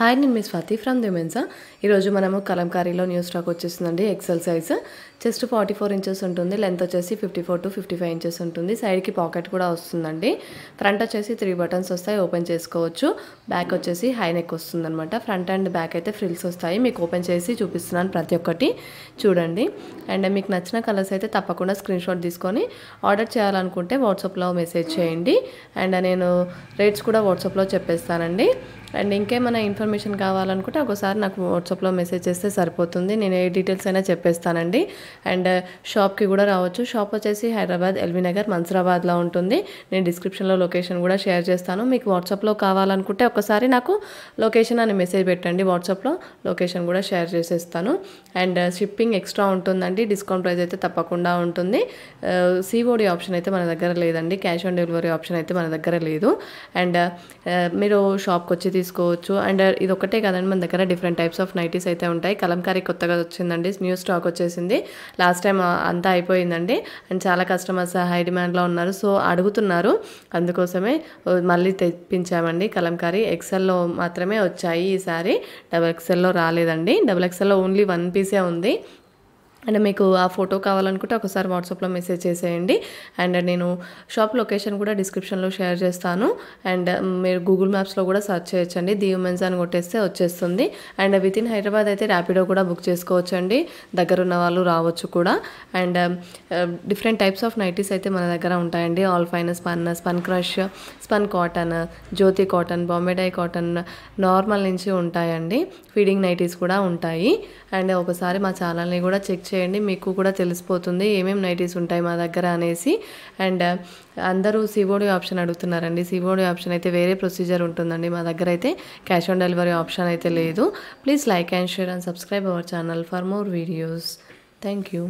hi నేను మీ Swathi from దిమెన్సా ఈరోజు మనము కలంకారీలో న్యూ స్టాక్ వచ్చేస్తుందండి XL size chest forty four inches ఉంటుంది లెంత్ వచ్చేసి fifty four to fifty five inches ఉంటుంది సైడ్కి పాకెట్ కూడా వస్తుందండి ఫ్రంట్ వచ్చేసి త్రీ బటన్స్ వస్తాయి ఓపెన్ చేసుకోవచ్చు బ్యాక్ వచ్చేసి హై నెక్ వస్తుందనమాట ఫ్రంట్ అండ్ బ్యాక్ అయితే ఫ్రిల్స్ వస్తాయి మీకు ఓపెన్ చేసి చూపిస్తున్నాను ప్రతి ఒక్కటి చూడండి అండ్ మీకు నచ్చిన కలర్స్ అయితే తప్పకుండా స్క్రీన్ షాట్ తీసుకొని ఆర్డర్ చేయాలనుకుంటే వాట్సాప్లో మెసేజ్ చేయండి అండ్ నేను రేట్స్ కూడా వాట్సాప్లో చెప్పేస్తానండి అండ్ ఇంకేమైనా ఇన్ఫర్మేషన్ ఇన్ఫర్మేషన్ కావాలనుకుంటే ఒకసారి నాకు వాట్సాప్లో మెసేజ్ చేస్తే సరిపోతుంది నేను ఏ డీటెయిల్స్ అయినా చెప్పేస్తానండి అండ్ uh, షాప్కి కూడా రావచ్చు షాప్ వచ్చేసి హైదరాబాద్ ఎల్వీ నగర్ మన్సరాబాద్లో ఉంటుంది నేను డిస్క్రిప్షన్లో లొకేషన్ కూడా షేర్ చేస్తాను మీకు వాట్సాప్లో కావాలనుకుంటే ఒకసారి నాకు లొకేషన్ అని మెసేజ్ పెట్టండి వాట్సాప్లో లొకేషన్ కూడా షేర్ చేసేస్తాను అండ్ uh, షిప్పింగ్ ఎక్స్ట్రా ఉంటుందండి డిస్కౌంట్ ప్రైస్ అయితే తప్పకుండా ఉంటుంది uh, సిఓడి ఆప్షన్ అయితే మన దగ్గర లేదండి క్యాష్ ఆన్ డెలివరీ ఆప్షన్ అయితే మన దగ్గర లేదు అండ్ మీరు షాప్కి వచ్చి తీసుకోవచ్చు అండ్ ఇది ఒకటే కదండి మన దగ్గర డిఫరెంట్ టైప్స్ ఆఫ్ నైటీస్ అయితే ఉంటాయి కలంకారీ కొత్తగా వచ్చిందండి న్యూ స్టాక్ వచ్చేసింది లాస్ట్ టైం అంతా అయిపోయిందండి అండ్ చాలా కస్టమర్స్ హై డిమాండ్లో ఉన్నారు సో అడుగుతున్నారు అందుకోసమే మళ్ళీ తెప్పించామండి కలంకారీ ఎక్సెల్లో మాత్రమే వచ్చాయి ఈసారి డబల్ ఎక్సెల్లో రాలేదండి డబల్ ఎక్సెల్లో ఓన్లీ వన్ పీసే ఉంది అండ్ మీకు ఆ ఫోటో కావాలనుకుంటే ఒకసారి వాట్సాప్లో మెసేజ్ చేసేయండి అండ్ నేను షాప్ లొకేషన్ కూడా డిస్క్రిప్షన్లో షేర్ చేస్తాను అండ్ మీరు గూగుల్ మ్యాప్స్లో కూడా సర్చ్ చేయొచ్చండి ఉమెన్స్ అని కొట్టేస్తే వచ్చేస్తుంది అండ్ విత్ ఇన్ హైదరాబాద్ అయితే ర్యాపిడో కూడా బుక్ చేసుకోవచ్చండి దగ్గర ఉన్న వాళ్ళు రావచ్చు కూడా and different types of nighties అయితే మన దగ్గర ఉంటాయండి all fine spun spun crush spun cotton Jyoti cotton Bombay dye cotton normal నుంచి ఉంటాయండి ఫీడింగ్ నైటీస్ కూడా ఉంటాయి అండ్ ఒకసారి మా ఛానల్ని కూడా చెక్ చేయండి చేయండి మీకు కూడా తెలిసిపోతుంది ఏమేమి నైటీస్ ఉంటాయి మా దగ్గర అనేసి అండ్ అందరూ సివోడి ఆప్షన్ అడుగుతున్నారండి సివోడి ఆప్షన్ అయితే వేరే ప్రొసీజర్ ఉంటుందండి మా దగ్గర అయితే క్యాష్ ఆన్ డెలివరీ ఆప్షన్ అయితే లేదు please like and share and subscribe our channel for more videos thank you